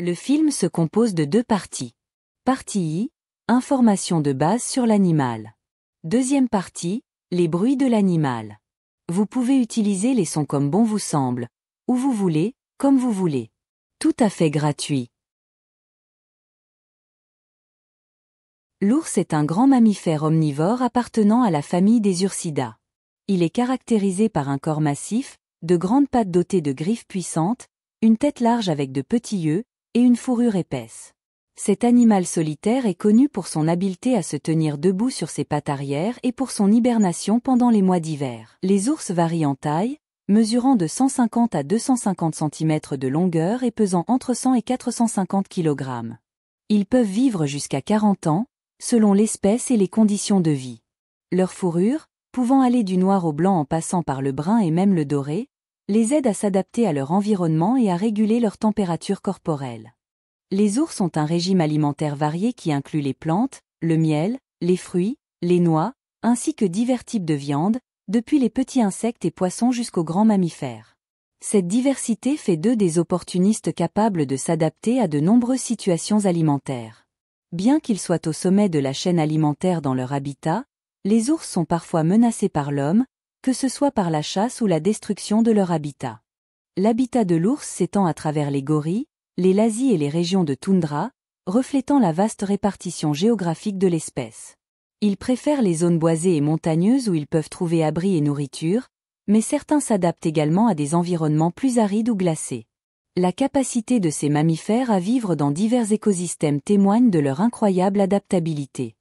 Le film se compose de deux parties. Partie I, information de base sur l'animal. Deuxième partie, les bruits de l'animal. Vous pouvez utiliser les sons comme bon vous semble, où vous voulez, comme vous voulez. Tout à fait gratuit. L'ours est un grand mammifère omnivore appartenant à la famille des ursida. Il est caractérisé par un corps massif, de grandes pattes dotées de griffes puissantes, une tête large avec de petits yeux, une fourrure épaisse. Cet animal solitaire est connu pour son habileté à se tenir debout sur ses pattes arrière et pour son hibernation pendant les mois d'hiver. Les ours varient en taille, mesurant de 150 à 250 cm de longueur et pesant entre 100 et 450 kg. Ils peuvent vivre jusqu'à 40 ans, selon l'espèce et les conditions de vie. Leur fourrure, pouvant aller du noir au blanc en passant par le brun et même le doré, les aident à s'adapter à leur environnement et à réguler leur température corporelle. Les ours ont un régime alimentaire varié qui inclut les plantes, le miel, les fruits, les noix, ainsi que divers types de viande, depuis les petits insectes et poissons jusqu'aux grands mammifères. Cette diversité fait d'eux des opportunistes capables de s'adapter à de nombreuses situations alimentaires. Bien qu'ils soient au sommet de la chaîne alimentaire dans leur habitat, les ours sont parfois menacés par l'homme, que ce soit par la chasse ou la destruction de leur habitat. L'habitat de l'ours s'étend à travers les gorilles, les lazis et les régions de toundra, reflétant la vaste répartition géographique de l'espèce. Ils préfèrent les zones boisées et montagneuses où ils peuvent trouver abri et nourriture, mais certains s'adaptent également à des environnements plus arides ou glacés. La capacité de ces mammifères à vivre dans divers écosystèmes témoigne de leur incroyable adaptabilité.